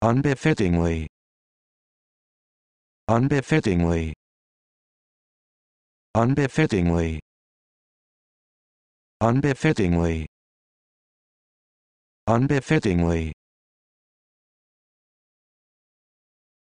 unbefittingly unbefittingly unbefittingly unbefittingly unbefittingly